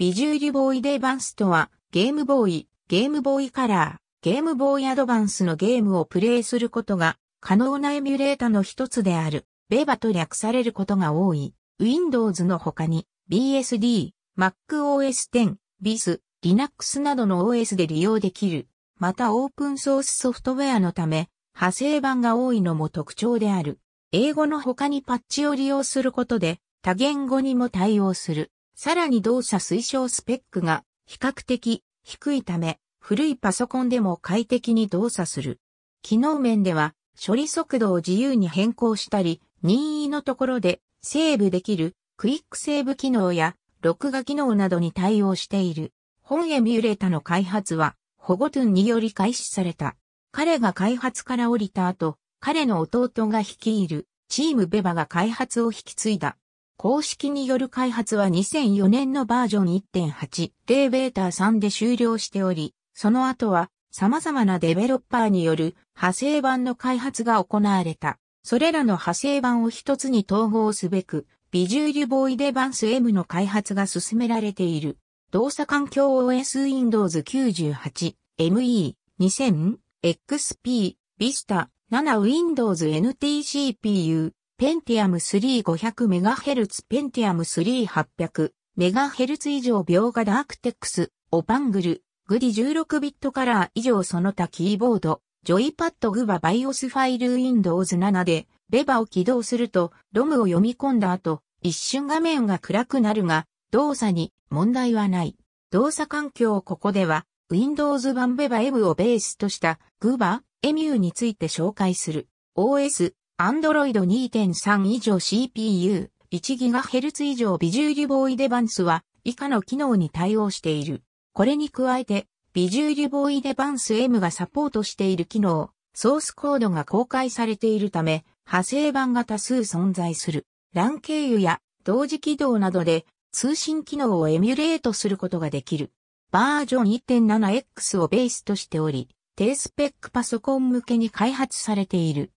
ビジュールボーイデバンスとは、ゲームボーイ、ゲームボーイカラー、ゲームボーイアドバンスのゲームをプレイすることが可能なエミュレータの一つである、ベバと略されることが多い。Windows の他に BSD、MacOS X、BIS、Linux などの OS で利用できる。またオープンソースソフトウェアのため、派生版が多いのも特徴である。英語の他にパッチを利用することで、多言語にも対応する。さらに動作推奨スペックが比較的低いため、古いパソコンでも快適に動作する。機能面では処理速度を自由に変更したり、任意のところでセーブできるクイックセーブ機能や録画機能などに対応している。本エミュレータの開発はホゴトゥンにより開始された。彼が開発から降りた後、彼の弟が率いるチームベバが開発を引き継いだ。公式による開発は2004年のバージョン1.80ベータ3で終了しており、その後は様々なデベロッパーによる派生版の開発が行われた。それらの派生版を一つに統合すべく、ビジュールボイデバンス M の開発が進められている。動作環境 OS Windows 98、ME、2000、XP、Vista、7 Windows NT CPU、ペンティアム 3500MHz ペンティアム 3800MHz 以上描画ダークテックス、オパングル、グディ1 6ビットカラー以上その他キーボード、ジョイパッドグババイオスファイル Windows 7で、レバを起動すると、ロムを読み込んだ後、一瞬画面が暗くなるが、動作に問題はない。動作環境ここでは、Windows 版ベバ M をベースとした、グバューについて紹介する。OS Android 2.3以上 CPU、1GHz 以上ビジューリボーイデバンスは以下の機能に対応している。これに加えて、ビジューリボーイデバンス M がサポートしている機能、ソースコードが公開されているため、派生版が多数存在する。LAN 経由や同時起動などで通信機能をエミュレートすることができる。バージョン 1.7X をベースとしており、低スペックパソコン向けに開発されている。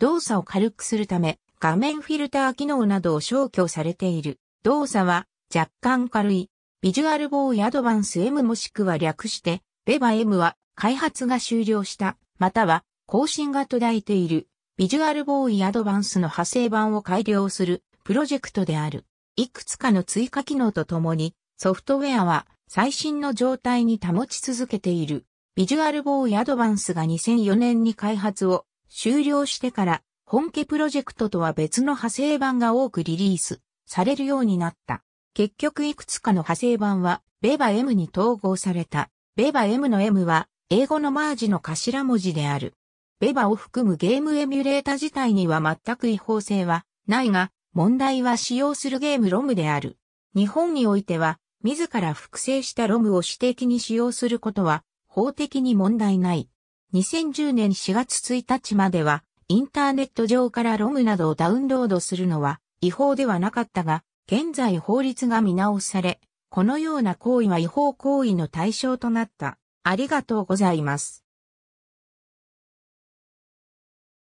動作を軽くするため、画面フィルター機能などを消去されている。動作は若干軽い。ビジュアルボーイアドバンス M もしくは略して、ベバ M は開発が終了した、または更新が途絶えている、ビジュアルボーイアドバンスの派生版を改良するプロジェクトである。いくつかの追加機能とともに、ソフトウェアは最新の状態に保ち続けている。ビジュアルボーイアドバンスが2004年に開発を終了してから本家プロジェクトとは別の派生版が多くリリースされるようになった。結局いくつかの派生版はベバ M に統合された。ベバ M の M は英語のマージの頭文字である。ベバを含むゲームエミュレータ自体には全く違法性はないが、問題は使用するゲームロムである。日本においては、自ら複製したロムを私的に使用することは法的に問題ない。2010年4月1日までは、インターネット上からロムなどをダウンロードするのは違法ではなかったが、現在法律が見直され、このような行為は違法行為の対象となった。ありがとうございます。